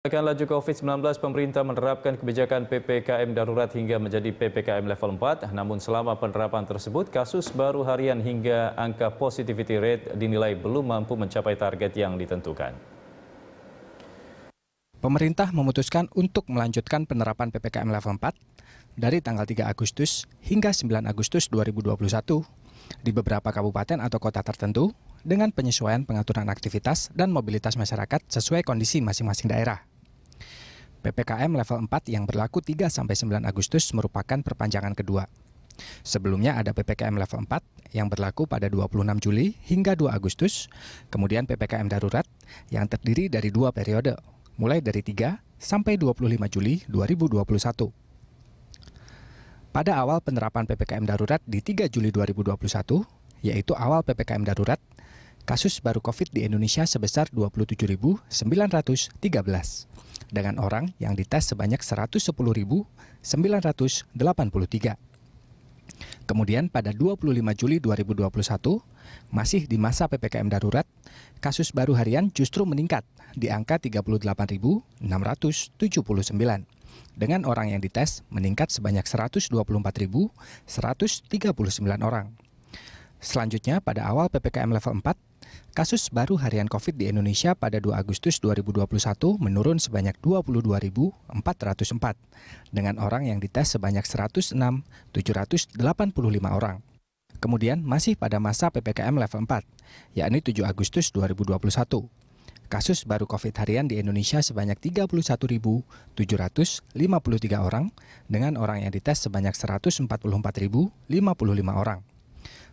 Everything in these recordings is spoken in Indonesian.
Tekan laju COVID-19, pemerintah menerapkan kebijakan PPKM darurat hingga menjadi PPKM level 4. Namun selama penerapan tersebut, kasus baru harian hingga angka positivity rate dinilai belum mampu mencapai target yang ditentukan. Pemerintah memutuskan untuk melanjutkan penerapan PPKM level 4 dari tanggal 3 Agustus hingga 9 Agustus 2021 di beberapa kabupaten atau kota tertentu dengan penyesuaian pengaturan aktivitas dan mobilitas masyarakat sesuai kondisi masing-masing daerah. PPKM level 4 yang berlaku 3 sampai 9 Agustus merupakan perpanjangan kedua. Sebelumnya ada PPKM level 4 yang berlaku pada 26 Juli hingga 2 Agustus, kemudian PPKM darurat yang terdiri dari dua periode, mulai dari 3 sampai 25 Juli 2021. Pada awal penerapan PPKM darurat di 3 Juli 2021, yaitu awal PPKM darurat, kasus baru COVID di Indonesia sebesar 27.913 dengan orang yang dites sebanyak 110.983. Kemudian pada 25 Juli 2021, masih di masa PPKM darurat, kasus baru harian justru meningkat di angka 38.679 dengan orang yang dites meningkat sebanyak 124.139 orang. Selanjutnya, pada awal PPKM level 4, Kasus baru harian COVID di Indonesia pada 2 Agustus 2021 menurun sebanyak 22.404 dengan orang yang dites sebanyak 106.785 orang. Kemudian masih pada masa PPKM level 4, yakni 7 Agustus 2021. Kasus baru COVID harian di Indonesia sebanyak 31.753 orang dengan orang yang dites sebanyak 144.055 orang.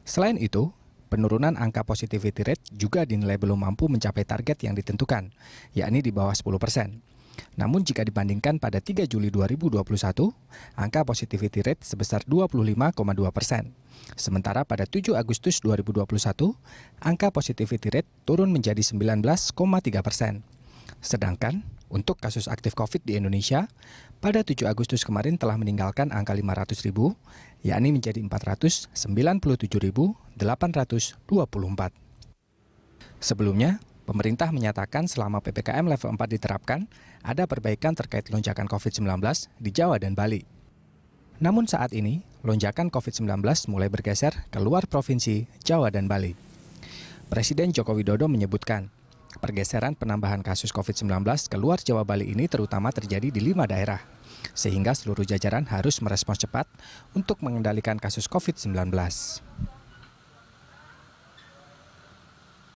Selain itu, penurunan angka positivity rate juga dinilai belum mampu mencapai target yang ditentukan, yakni di bawah 10 persen. Namun jika dibandingkan pada 3 Juli 2021, angka positivity rate sebesar 25,2 persen. Sementara pada 7 Agustus 2021, angka positivity rate turun menjadi 19,3 persen. Sedangkan untuk kasus aktif COVID di Indonesia, pada 7 Agustus kemarin telah meninggalkan angka 500 ribu, yakni menjadi 497.824. Sebelumnya, pemerintah menyatakan selama PPKM level 4 diterapkan, ada perbaikan terkait lonjakan COVID-19 di Jawa dan Bali. Namun saat ini, lonjakan COVID-19 mulai bergeser ke luar provinsi Jawa dan Bali. Presiden Joko Widodo menyebutkan, pergeseran penambahan kasus COVID-19 ke luar Jawa Bali ini terutama terjadi di lima daerah, sehingga seluruh jajaran harus merespons cepat untuk mengendalikan kasus covid 19